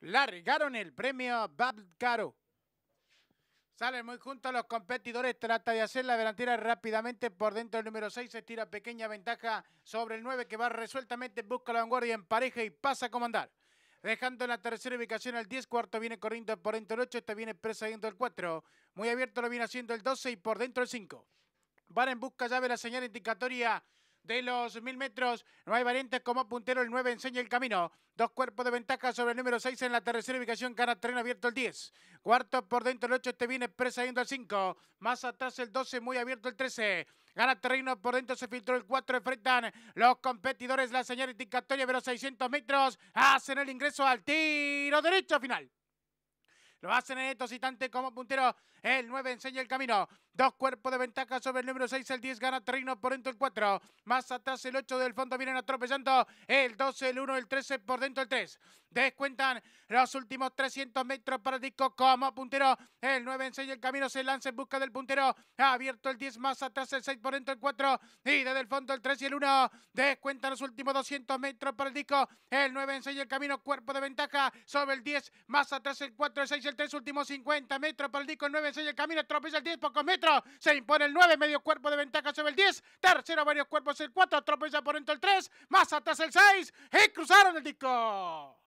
largaron el premio Caro. Salen muy juntos los competidores, trata de hacer la delantera rápidamente por dentro del número 6, se tira pequeña ventaja sobre el 9 que va resueltamente, busca la vanguardia en pareja y pasa a comandar. Dejando en la tercera ubicación al 10, cuarto viene corriendo por dentro el 8, este viene precediendo el 4. Muy abierto lo viene haciendo el 12 y por dentro el 5. Van en busca llave la señal indicatoria de los mil metros. No hay variantes como puntero el 9, enseña el camino. Dos cuerpos de ventaja sobre el número 6 en la tercera ubicación. Gana terreno abierto el 10. Cuarto por dentro el 8. Este viene presa yendo al 5. Más atrás el 12. Muy abierto el 13. Gana terreno por dentro. Se filtró el 4. Enfrentan los competidores. La señal indicatoria de los 600 metros. Hacen el ingreso al tiro derecho final. Lo hacen en estos instantes como puntero. El 9 enseña el camino. Dos cuerpos de ventaja sobre el número 6, el 10 gana Trino por dentro el 4. Más atrás el 8 del fondo vienen atropellando el 12, el 1, el 13 por dentro el 3. Descuentan los últimos 300 metros para el disco como puntero. El 9 enseña el camino se lanza en busca del puntero. Ha abierto el 10 más atrás el 6 por dentro el 4. Y desde el fondo el 3 y el 1. Descuentan los últimos 200 metros para el disco. El 9 enseña el camino cuerpo de ventaja sobre el 10. Más atrás el 4, el 6, el 3. Últimos 50 metros para el disco. El 9 enseña el camino atropella el 10 pocos metros se impone el 9, medio cuerpo de ventaja sobre el 10, tercero varios cuerpos el 4, tropeza por dentro el 3, más atrás el 6 y cruzaron el disco.